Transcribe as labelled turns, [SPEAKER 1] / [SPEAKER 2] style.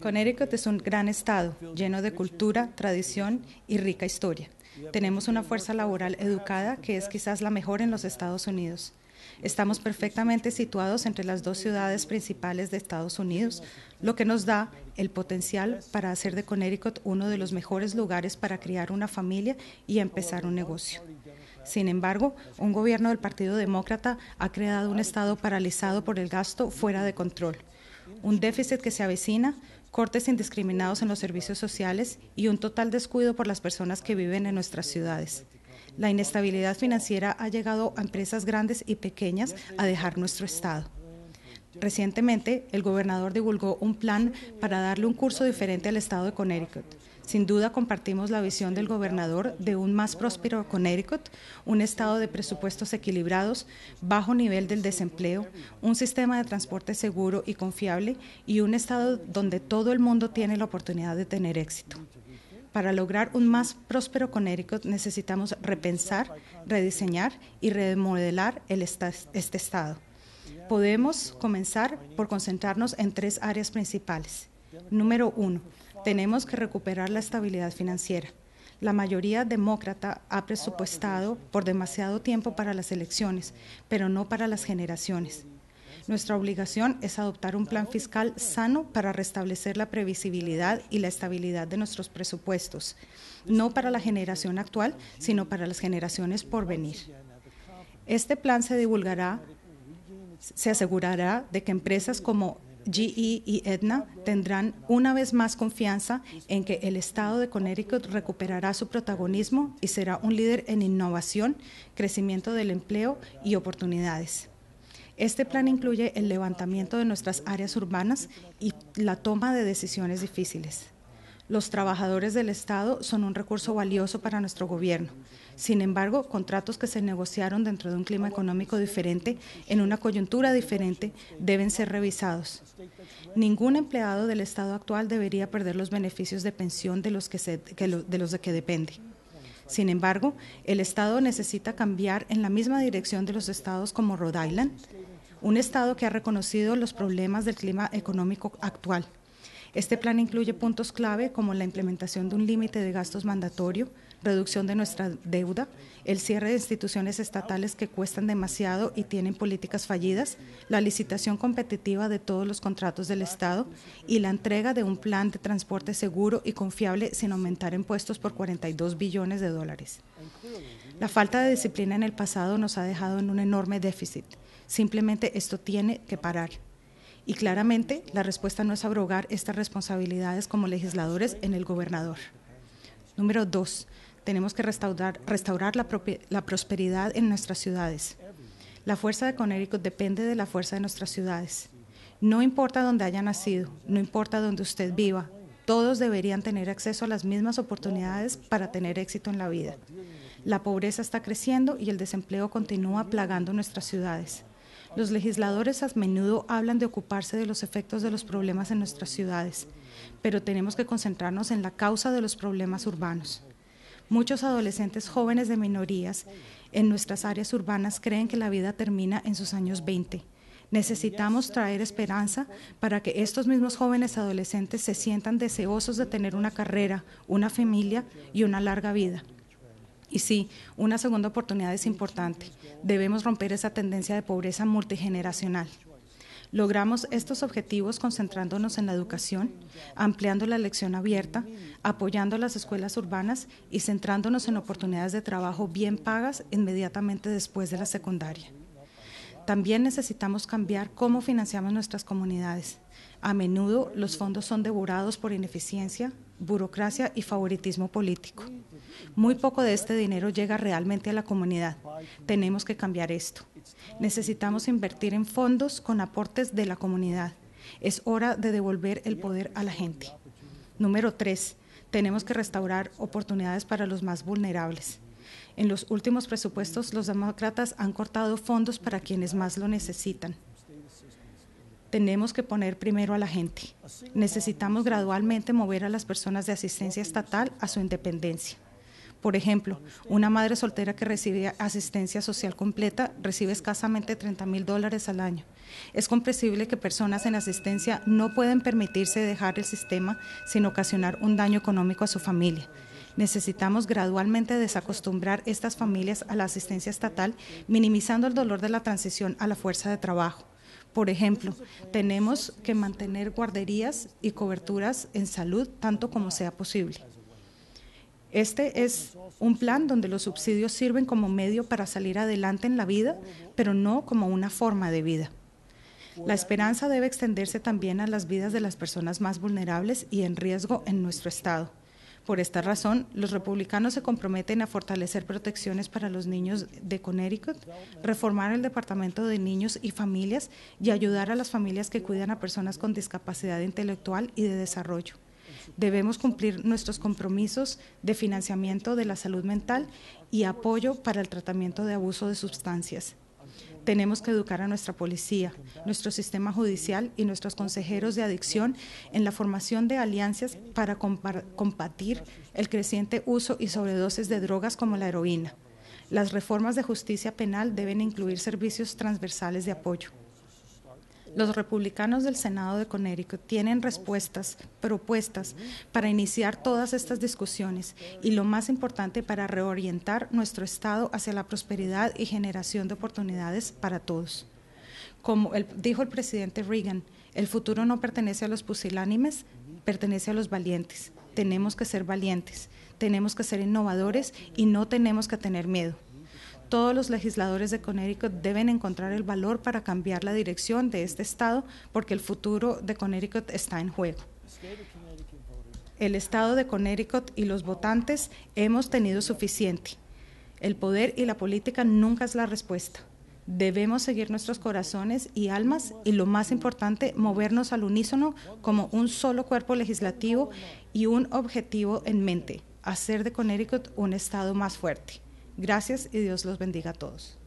[SPEAKER 1] Connecticut es un gran estado, lleno de cultura, tradición y rica historia. Tenemos una fuerza laboral educada que es quizás la mejor en los Estados Unidos. Estamos perfectamente situados entre las dos ciudades principales de Estados Unidos, lo que nos da el potencial para hacer de Connecticut uno de los mejores lugares para crear una familia y empezar un negocio. Sin embargo, un gobierno del Partido Demócrata ha creado un estado paralizado por el gasto fuera de control un déficit que se avecina, cortes indiscriminados en los servicios sociales y un total descuido por las personas que viven en nuestras ciudades. La inestabilidad financiera ha llegado a empresas grandes y pequeñas a dejar nuestro Estado. Recientemente, el gobernador divulgó un plan para darle un curso diferente al Estado de Connecticut sin duda compartimos la visión del gobernador de un más próspero Connecticut, un estado de presupuestos equilibrados, bajo nivel del desempleo, un sistema de transporte seguro y confiable y un estado donde todo el mundo tiene la oportunidad de tener éxito. Para lograr un más próspero Connecticut necesitamos repensar, rediseñar y remodelar este estado. Podemos comenzar por concentrarnos en tres áreas principales Número uno, tenemos que recuperar la estabilidad financiera. La mayoría demócrata ha presupuestado por demasiado tiempo para las elecciones, pero no para las generaciones. Nuestra obligación es adoptar un plan fiscal sano para restablecer la previsibilidad y la estabilidad de nuestros presupuestos, no para la generación actual, sino para las generaciones por venir. Este plan se divulgará, se asegurará de que empresas como GE y Edna tendrán una vez más confianza en que el Estado de Connecticut recuperará su protagonismo y será un líder en innovación, crecimiento del empleo y oportunidades. Este plan incluye el levantamiento de nuestras áreas urbanas y la toma de decisiones difíciles. Los trabajadores del Estado son un recurso valioso para nuestro gobierno. Sin embargo, contratos que se negociaron dentro de un clima económico diferente, en una coyuntura diferente, deben ser revisados. Ningún empleado del Estado actual debería perder los beneficios de pensión de los que, de que depende. Sin embargo, el Estado necesita cambiar en la misma dirección de los estados como Rhode Island, un Estado que ha reconocido los problemas del clima económico actual. Este plan incluye puntos clave como la implementación de un límite de gastos mandatorio, reducción de nuestra deuda, el cierre de instituciones estatales que cuestan demasiado y tienen políticas fallidas, la licitación competitiva de todos los contratos del Estado y la entrega de un plan de transporte seguro y confiable sin aumentar impuestos por 42 billones de dólares. La falta de disciplina en el pasado nos ha dejado en un enorme déficit. Simplemente esto tiene que parar. Y claramente la respuesta no es abrogar estas responsabilidades como legisladores en el gobernador. Número dos, tenemos que restaurar, la, prosperidad en nuestras ciudades. La fuerza de Connecticut depende de la fuerza de nuestras ciudades. No importa dónde haya nacido, no importa dónde usted viva, todos deberían tener acceso a las mismas oportunidades para tener éxito en la vida. La pobreza está creciendo y el desempleo continúa plagando nuestras ciudades. Los legisladores a menudo hablan de ocuparse de los efectos de los problemas en nuestras ciudades, pero tenemos que concentrarnos en la causa de los problemas urbanos. Muchos adolescentes jóvenes de minorías en nuestras áreas urbanas creen que la vida termina en sus años 20. Necesitamos traer esperanza para que estos mismos jóvenes adolescentes se sientan deseosos de tener una carrera, una familia y una larga vida. Y sí, una segunda oportunidad es importante. Debemos romper esa tendencia de pobreza multigeneracional. Logramos estos objetivos concentrándonos en la educación, ampliando la elección abierta, apoyando las escuelas urbanas y centrándonos en oportunidades de trabajo bien pagas inmediatamente después de la secundaria. También necesitamos cambiar cómo financiamos nuestras comunidades. A menudo los fondos son devorados por ineficiencia, burocracia y favoritismo político. Muy poco de este dinero llega realmente a la comunidad. Tenemos que cambiar esto. Necesitamos invertir en fondos con aportes de la comunidad. Es hora de devolver el poder a la gente. Número tres, tenemos que restaurar oportunidades para los más vulnerables. En los últimos presupuestos, los demócratas han cortado fondos para quienes más lo necesitan tenemos que poner primero a la gente. Necesitamos gradualmente mover a las personas de asistencia estatal a su independencia. Por ejemplo, una madre soltera que recibe asistencia social completa recibe escasamente 30 mil dólares al año. Es comprensible que personas en asistencia no pueden permitirse dejar el sistema sin ocasionar un daño económico a su familia. Necesitamos gradualmente desacostumbrar estas familias a la asistencia estatal, minimizando el dolor de la transición a la fuerza de trabajo. Por ejemplo, tenemos que mantener guarderías y coberturas en salud tanto como sea posible. Este es un plan donde los subsidios sirven como medio para salir adelante en la vida, pero no como una forma de vida. La esperanza debe extenderse también a las vidas de las personas más vulnerables y en riesgo en nuestro Estado. Por esta razón, los republicanos se comprometen a fortalecer protecciones para los niños de Connecticut, reformar el Departamento de Niños y Familias y ayudar a las familias que cuidan a personas con discapacidad intelectual y de desarrollo. Debemos cumplir nuestros compromisos de financiamiento de la salud mental y apoyo para el tratamiento de abuso de sustancias tenemos que educar a nuestra policía, nuestro sistema judicial y nuestros consejeros de adicción en la formación de alianzas para combatir el creciente uso y sobredosis de drogas como la heroína. Las reformas de justicia penal deben incluir servicios transversales de apoyo. Los republicanos del Senado de Connecticut tienen respuestas, propuestas para iniciar todas estas discusiones y lo más importante para reorientar nuestro Estado hacia la prosperidad y generación de oportunidades para todos. Como dijo el presidente Reagan, el futuro no pertenece a los pusilánimes, pertenece a los valientes. Tenemos que ser valientes, tenemos que ser innovadores y no tenemos que tener miedo todos los legisladores de Connecticut deben encontrar el valor para cambiar la dirección de este Estado porque el futuro de Connecticut está en juego el Estado de Connecticut y los votantes hemos tenido suficiente. El poder y la política nunca es la respuesta. Debemos seguir nuestros corazones y almas y lo más importante, movernos al unísono como un solo cuerpo legislativo y un objetivo en mente, hacer de Connecticut un Estado más fuerte. Gracias y Dios los bendiga a todos.